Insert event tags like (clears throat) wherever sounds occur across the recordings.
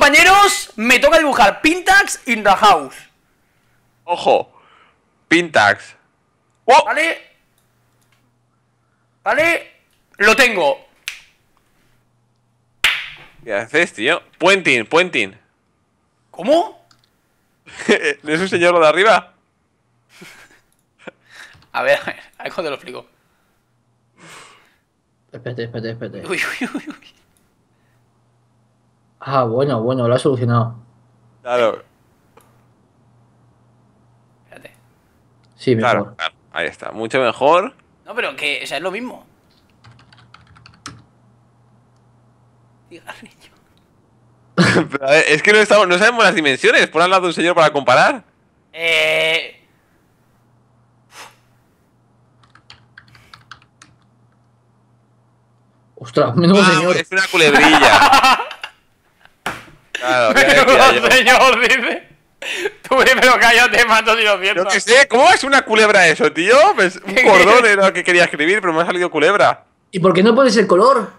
compañeros, me toca dibujar Pintax in the house. Ojo, Pintax. Oh. ¿Vale? ¿Vale? Lo tengo. ¿Qué haces, tío? Puentin, puentin. ¿Cómo? (laughs) ¿Es un señor lo de arriba? (laughs) a ver, a ver, a ver cómo te lo explico. Espérate, espérate, espérate. Uy, uy, uy, uy. Ah, bueno, bueno, lo ha solucionado. Claro. Espérate. Sí, mejor. Claro, Ahí está, mucho mejor. No, pero que, o sea, es lo mismo. Cigarrillo. (laughs) pero es que no, estamos, no sabemos las dimensiones. Pon al lado un señor para comparar. Eh. Ostras, menudo ah, señor. Es una culebrilla. (laughs) Claro, el (laughs) señor, dice. Tú pero cállate, mato si lo siento. Yo que sé, ¿cómo es una culebra eso, tío? Pues un (laughs) cordón era lo que quería escribir, pero me ha salido culebra. ¿Y por qué no pones el color?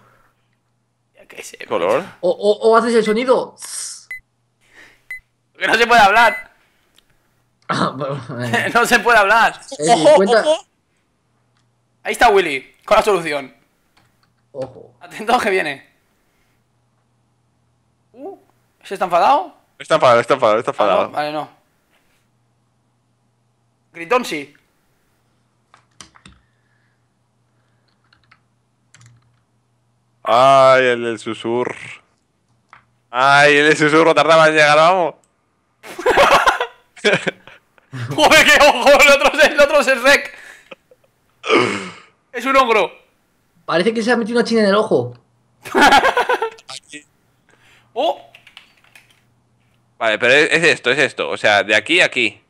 qué sé. ¿Color? Pues. O, o, haces el sonido. Que no se puede hablar. (laughs) Ah, no se puede hablar. Eh, ojo, ojo. Ahí está Willy, con la solución. Ojo. Atento que viene. ¿Se está enfadado? Está enfadado, está enfadado, está ah, enfadado. vale, no. Gritón sí. Ay, el del susurro. Ay, el del susurro tardaba en llegar, vamos. (laughs) Joder, qué ojo, el otro es, el otro es rec. es un ogro. Parece que se ha metido una china en el ojo. (laughs) ¡Oh! Vale, pero es esto, es esto. O sea, de aquí a aquí.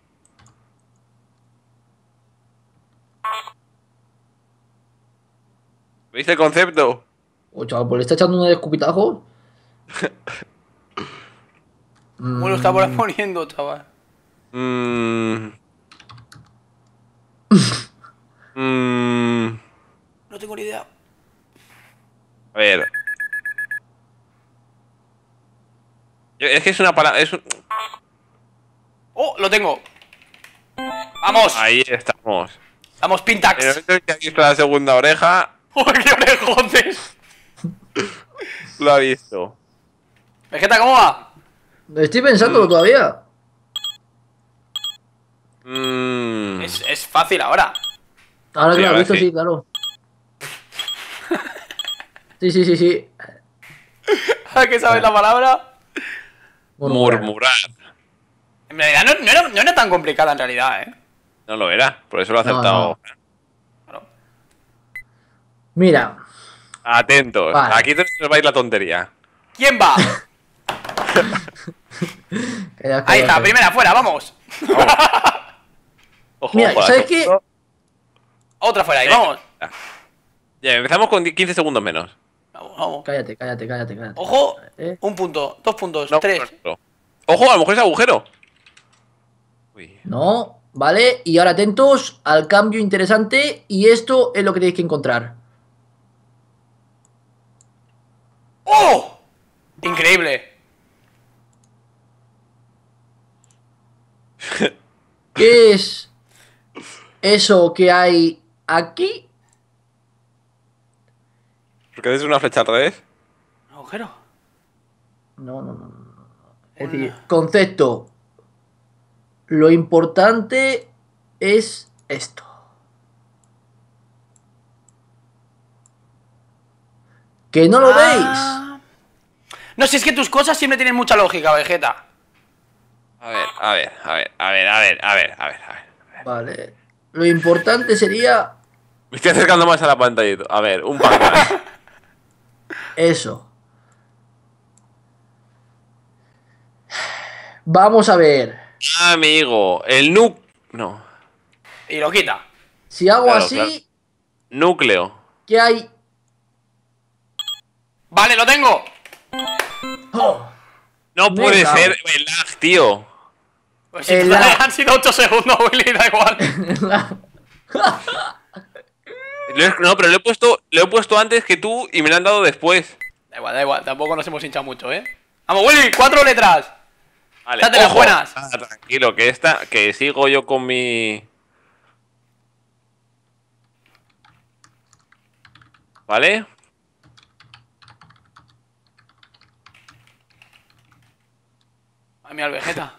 ¿Veis el concepto? Oye, oh, chaval, pues le está echando una de escupitajo. (laughs) Bueno, está por mm. poniendo, chaval. Mmm. Mmm. (laughs) No tengo ni idea. A ver. Es que es una palabra. Es ¡Oh! ¡Lo tengo! ¡Vamos! Ahí estamos. ¡Vamos, Pintax! esto es que visto la segunda oreja. ¡Oh, (laughs) qué orejones! lo ha visto. Vegeta, ¿cómo va? Estoy pensándolo todavía. Mmm... Es, es, fácil ahora. Ahora que lo ha visto, sí, sí claro. sí, sí, sí, sí. (laughs) ¿A qué sabes la palabra? Murmurar. En realidad no, era, tan complicada en realidad, ¿eh? No lo era, por eso lo ha aceptado. Mira. Atentos, aquí nos va a ir la tontería. ¿Quién va? (laughs) Ahí está, primera, fuera, vamos. Oh. Ojo, Mira, Otra fuera ahí, vamos. Ya, empezamos con 15 segundos menos. Vamos, vamos. Cállate, cállate, cállate, cállate. ¡Ojo! Eh. Un punto, dos puntos, tres. ¡Ojo! A lo mejor es agujero. No, vale. Y ahora atentos al cambio interesante. Y esto es lo que tenéis que encontrar. ¡Oh! Increíble. ¿Qué es eso que hay aquí? ¿Por qué es una flecha al revés? ¿Un agujero? No, no, no. Es decir, concepto. Lo importante es esto. ¡Que no lo ah. veis! No, si es que tus cosas siempre tienen mucha lógica, Vegeta. A ver, a ver, a ver, a ver, a ver, a ver, a ver, a ver. Vale. Lo importante sería. Me estoy acercando más a la pantalla. A ver, un par más. (laughs) Eso. Vamos a ver. Amigo, el nu... No. Y lo quita. Si hago así... Núcleo. ¿Qué hay? Vale, lo tengo. Oh. No puede ser el lag, tío. Pues si han sido 8 segundos, (laughs) Willy, da igual. (laughs) No, pero lo he puesto, he puesto antes que tú y me lo han dado después. Da igual, da igual, tampoco nos hemos hinchado mucho, ¿eh? ¡Vamos, Willy! ¡Cuatro letras! Vale, Date las buenas! Ah, tranquilo, que esta, que sigo yo con mi. ¿Vale? A mi al Vegeta.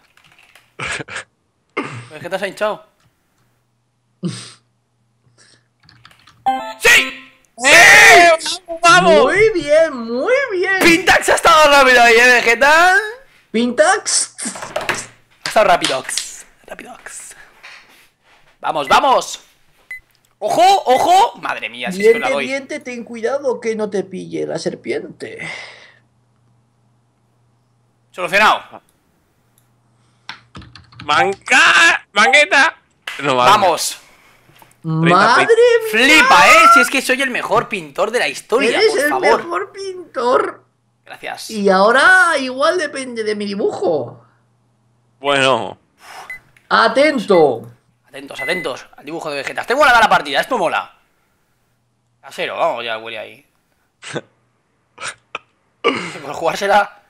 (laughs) Vegeta se ha hinchado. (laughs) ¡Sí! ¡Sí! ¡Eh! ¡Vamos! Muy bien, muy bien. Pintax ha estado rápido ahí, ¿eh, Vegeta? Pintax. Ha estado Rapidox. Rapidox. Vamos, vamos. ¡Ojo! ¡Ojo! Madre mía, si es que la ten cuidado que no te pille la serpiente. Solucionado. Manca, mangueta. No, Vamos. ¡Madre mía! ¡Flipa, eh! Si es que soy el mejor pintor de la historia, ¡Eres el mejor pintor! Gracias. Y ahora igual depende de mi dibujo. Bueno. ¡Atento! Atentos, atentos al dibujo de Vegeta. Tengo la la partida, esto mola. a cero vamos ya, huele ahí. (laughs) por jugársela.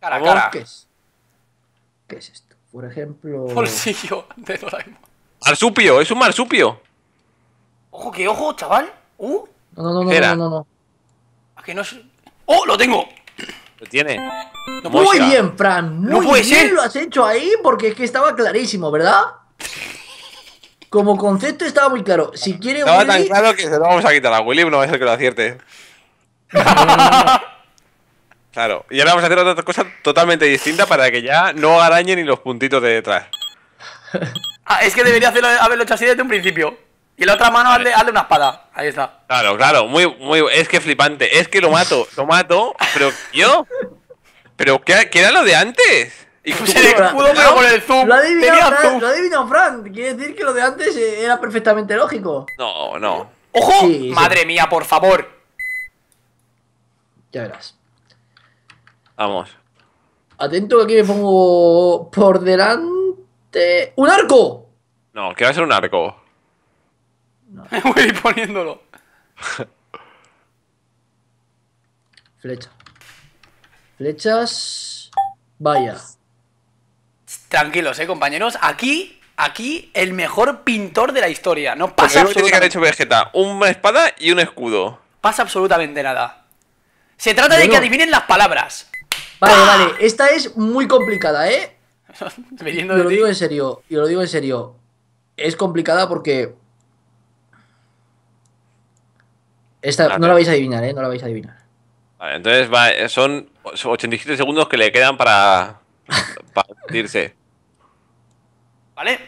Cara cara. ¿Qué es? ¿Qué es esto? Por ejemplo. Bolsillo de Doraemon. Marsupio, es un marsupio. Ojo que ojo, chaval. Uh. No, no, no, no, no, no, ah, que no es... ¡Oh, lo tengo! Lo tiene. muy bien, Fran. Muy no bien lo has hecho ahí porque es que estaba clarísimo, ¿verdad? Como concepto estaba muy claro. Si quiere Estaba tan claro que se lo vamos a quitar a Willy, no va a ser que lo acierte. (laughs) claro. Y ahora vamos a hacer otra cosa totalmente distinta para que ya no arañe ni los puntitos de detrás. (laughs) Ah, es que debería hacerlo, haberlo hecho así desde un principio. Y la otra mano, hazle, una espada. Ahí está. Claro, claro. Muy, muy, es que flipante. Es que lo mato, lo mato. Pero yo. ¿Pero qué, qué era lo de antes? Y se el escudo, pero con el zoom. Lo adivinó Fran, Quiere decir que lo de antes eh, era perfectamente lógico. No, no. ¡Ojo! Madre mía, por favor. Ya verás. Vamos. Atento que aquí me pongo por delante. Este, ¡Un arco! No, que va a ser un arco? (laughs) voy poniéndolo. Flecha. Flechas. Vaya. Tranquilos, eh, compañeros. Aquí, aquí, el mejor pintor de la historia. No pues pasa absolutamente tiene que hecho Vegeta? Una espada y un escudo. Pasa absolutamente nada. Se trata de que adivinen las palabras. Vale, vale. Esta es muy complicada, ¿eh? (laughs) yo lo digo en serio, y lo digo en serio. Es complicada porque. Esta, no la vais a adivinar, ¿eh? No la vais a adivinar. Vale, entonces va, son 87 segundos que le quedan para. Partirse (laughs) ¿Vale?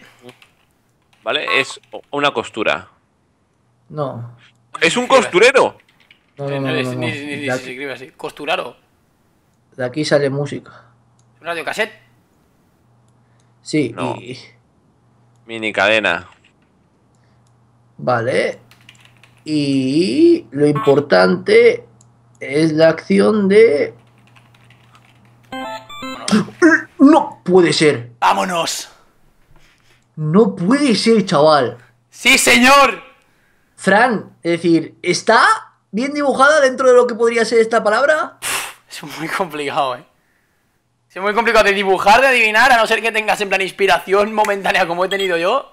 ¿Vale? Es una costura. No. ¡Es un costurero! No, no, eh, Ni, se escribe así. Costuraro. De aquí sale música. ¿Un radio Sí, y... Mini cadena. Vale. Y lo importante es la acción de... (clears throat) No puede ser. Vámonos. No puede ser, chaval. Sí, señor. Fran, es decir, ¿está bien dibujada dentro de lo que podría ser esta palabra? Es muy complicado, eh es muy complicado de dibujar, de adivinar, a no ser que tengas en plan inspiración momentánea como he tenido yo.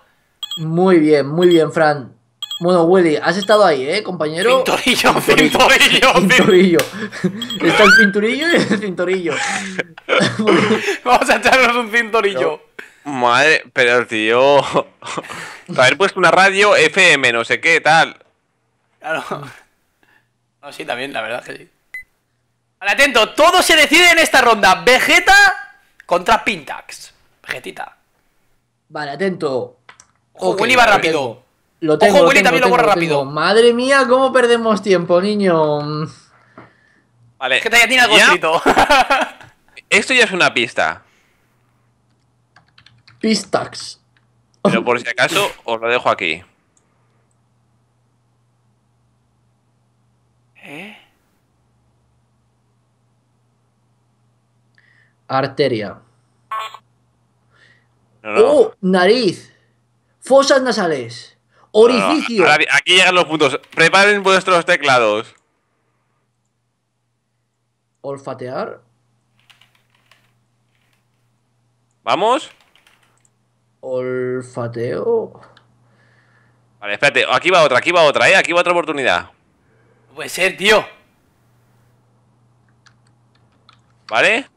Muy bien, muy bien, Fran. Bueno, Willy, has estado ahí, ¿eh, compañero? Pintorillo, cinturillo (laughs) Cinturillo (laughs) Está el pinturillo y el cinturillo (laughs) Vamos a echarnos un cinturillo Madre, pero tío. Haber puesto una radio FM, no sé qué, tal. Claro. No, sí, también, la verdad que sí. Vale, atento, todo se decide en esta ronda. Vegeta contra Pintax. Vegetita. Vale, atento. Ojo, Willy va rápido. Lo Ojo, Willy también lo, borra rápido. Madre mía, cómo perdemos tiempo, niño. Vale. Es que tiene algo (laughs) Esto ya es una pista. Pistax. Pero por si acaso, os lo dejo aquí. arteria. ¡Oh! nariz, fosas nasales, orificio. aquí llegan los puntos. Preparen vuestros teclados. Olfatear. ¿Vamos? Olfateo. Vale, espérate. Aquí va otra, aquí va otra, ¿eh? Aquí va otra oportunidad. puede ser, tío. ¿Vale?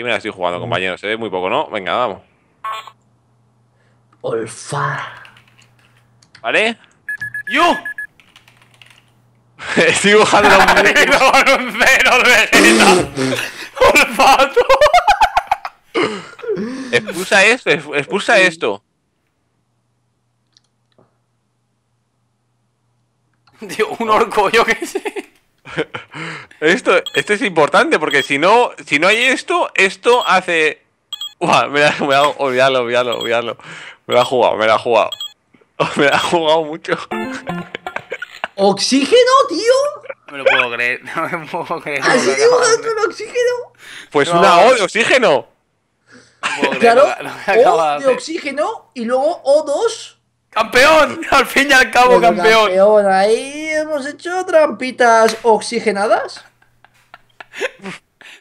Aquí me la estoy jugando, mm. compañero. Se ve muy poco, ¿no? Venga, vamos. Olfa ¿Vale? ¡Yo! (laughs) estoy jugando un... (laughs) un cero de (laughs) ¡Olfato! expulsa esto, expulsa esto. Tío, un orgullo que sé. (laughs) Esto, esto es importante porque si no, si no hay esto, esto hace. Uah, me lo me Me ha jugado, me lo ha jugado. Me la ha jugado mucho. ¿Oxígeno, tío? No me lo puedo creer, (laughs) no me puedo ¿Ah, oxígeno? Pues una O de oxígeno. claro, O de, de oxígeno y luego O2 Campeón, (laughs) al fin y al cabo, campeón. Campeón, ahí hemos hecho trampitas oxigenadas. (laughs)